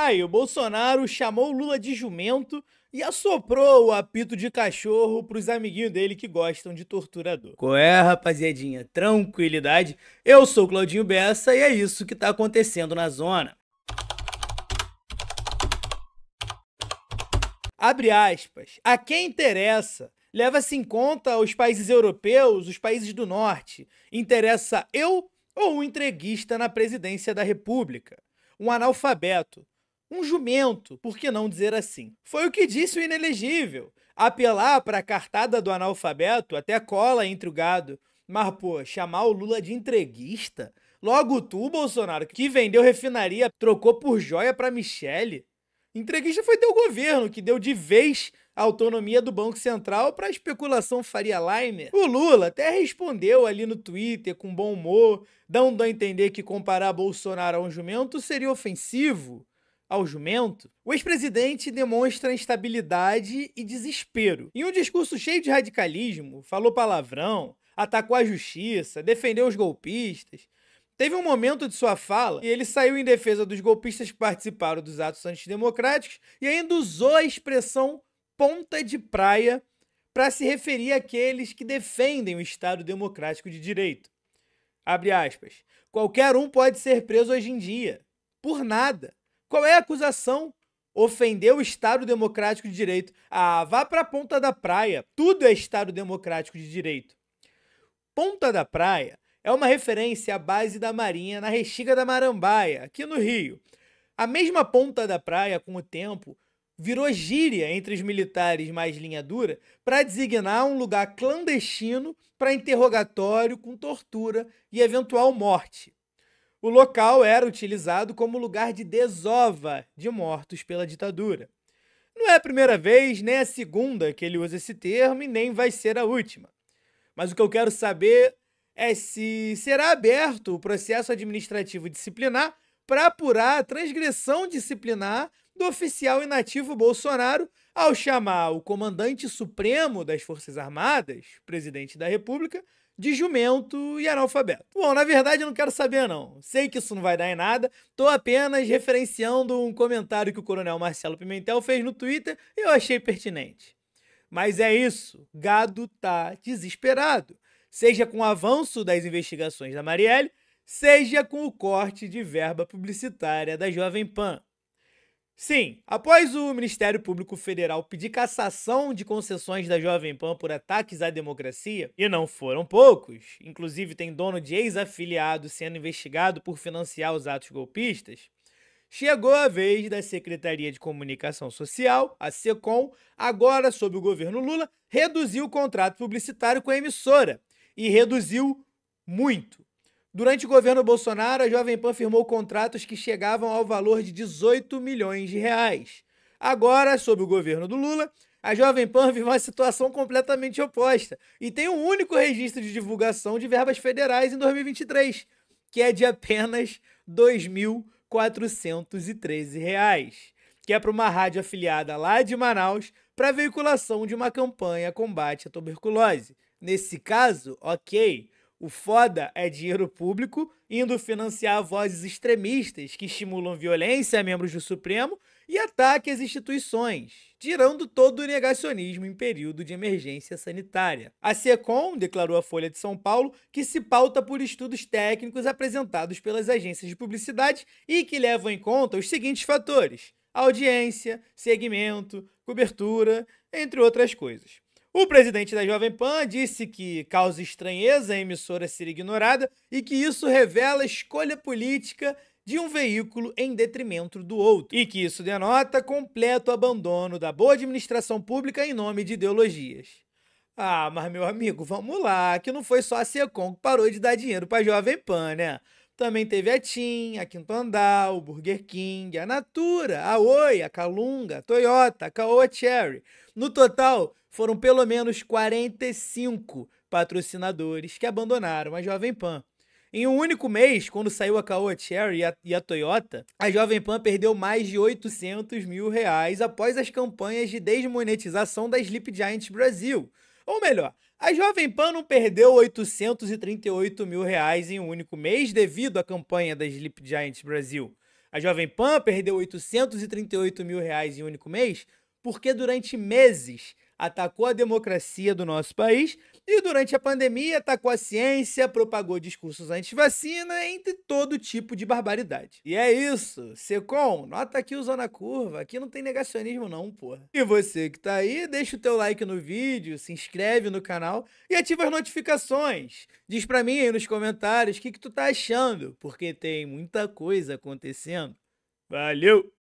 Aí o Bolsonaro chamou o Lula de jumento e assoprou o apito de cachorro pros amiguinhos dele que gostam de torturador. Qual é, rapaziadinha? Tranquilidade. Eu sou o Claudinho Bessa e é isso que tá acontecendo na zona. Abre aspas. A quem interessa leva-se em conta os países europeus, os países do norte. Interessa eu ou um entreguista na presidência da república? Um analfabeto um jumento, por que não dizer assim? Foi o que disse o inelegível. Apelar para a cartada do analfabeto até cola entre o gado. Mas, pô, chamar o Lula de entreguista? Logo tu, Bolsonaro, que vendeu refinaria, trocou por joia para Michele. Entreguista foi teu governo, que deu de vez a autonomia do Banco Central para a especulação Faria Liner. O Lula até respondeu ali no Twitter com bom humor, dando a entender que comparar Bolsonaro a um jumento seria ofensivo ao jumento, o ex-presidente demonstra instabilidade e desespero. Em um discurso cheio de radicalismo, falou palavrão, atacou a justiça, defendeu os golpistas. Teve um momento de sua fala e ele saiu em defesa dos golpistas que participaram dos atos antidemocráticos e ainda usou a expressão ponta de praia para se referir àqueles que defendem o Estado democrático de direito. Abre aspas. Qualquer um pode ser preso hoje em dia, por nada. Qual é a acusação? Ofender o Estado Democrático de Direito. Ah, vá para a ponta da praia. Tudo é Estado Democrático de Direito. Ponta da Praia é uma referência à base da Marinha na Rexiga da Marambaia, aqui no Rio. A mesma ponta da praia, com o tempo, virou gíria entre os militares mais linha dura para designar um lugar clandestino para interrogatório com tortura e eventual morte. O local era utilizado como lugar de desova de mortos pela ditadura. Não é a primeira vez, nem a segunda que ele usa esse termo e nem vai ser a última. Mas o que eu quero saber é se será aberto o processo administrativo disciplinar para apurar a transgressão disciplinar do oficial inativo Bolsonaro ao chamar o comandante supremo das Forças Armadas, presidente da República, de jumento e analfabeto. Bom, na verdade eu não quero saber não. Sei que isso não vai dar em nada. Tô apenas referenciando um comentário que o coronel Marcelo Pimentel fez no Twitter e eu achei pertinente. Mas é isso, gado tá desesperado. Seja com o avanço das investigações da Marielle, seja com o corte de verba publicitária da Jovem Pan. Sim, após o Ministério Público Federal pedir cassação de concessões da Jovem Pan por ataques à democracia, e não foram poucos, inclusive tem dono de ex-afiliado sendo investigado por financiar os atos golpistas, chegou a vez da Secretaria de Comunicação Social, a SECOM, agora sob o governo Lula, reduzir o contrato publicitário com a emissora e reduziu muito. Durante o governo Bolsonaro, a Jovem Pan firmou contratos que chegavam ao valor de 18 milhões de reais. Agora, sob o governo do Lula, a Jovem Pan vive uma situação completamente oposta e tem um único registro de divulgação de verbas federais em 2023, que é de apenas R$ reais, que é para uma rádio afiliada lá de Manaus para veiculação de uma campanha combate à tuberculose. Nesse caso, ok, o foda é dinheiro público indo financiar vozes extremistas que estimulam violência a membros do Supremo e ataque às instituições, tirando todo o negacionismo em período de emergência sanitária. A SECOM declarou à Folha de São Paulo que se pauta por estudos técnicos apresentados pelas agências de publicidade e que levam em conta os seguintes fatores: audiência, segmento, cobertura, entre outras coisas. O presidente da Jovem Pan disse que causa estranheza a emissora ser ignorada e que isso revela escolha política de um veículo em detrimento do outro, e que isso denota completo abandono da boa administração pública em nome de ideologias. Ah, mas meu amigo, vamos lá, que não foi só a Secom que parou de dar dinheiro para a Jovem Pan, né? Também teve a TIM, a Quinto Andar, o Burger King, a Natura, a Oi, a Calunga, a Toyota, a Caoa Cherry. No total, foram pelo menos 45 patrocinadores que abandonaram a Jovem Pan. Em um único mês, quando saiu a Caoa Cherry e a, e a, Toyota, a Jovem Pan perdeu mais de 800 mil reais após as campanhas de desmonetização da Sleep Giant Brasil, ou melhor, a Jovem Pan não perdeu 838 mil reais em um único mês devido à campanha da Sleep Giants Brasil. A Jovem Pan perdeu 838 mil reais em um único mês porque durante meses atacou a democracia do nosso país e, durante a pandemia, atacou a ciência, propagou discursos anti-vacina, entre todo tipo de barbaridade. E é isso. Secom, nota aqui o Zona Curva. Aqui não tem negacionismo, não, porra. E você que tá aí, deixa o teu like no vídeo, se inscreve no canal e ativa as notificações. Diz pra mim aí nos comentários o que, que tu tá achando, porque tem muita coisa acontecendo. Valeu!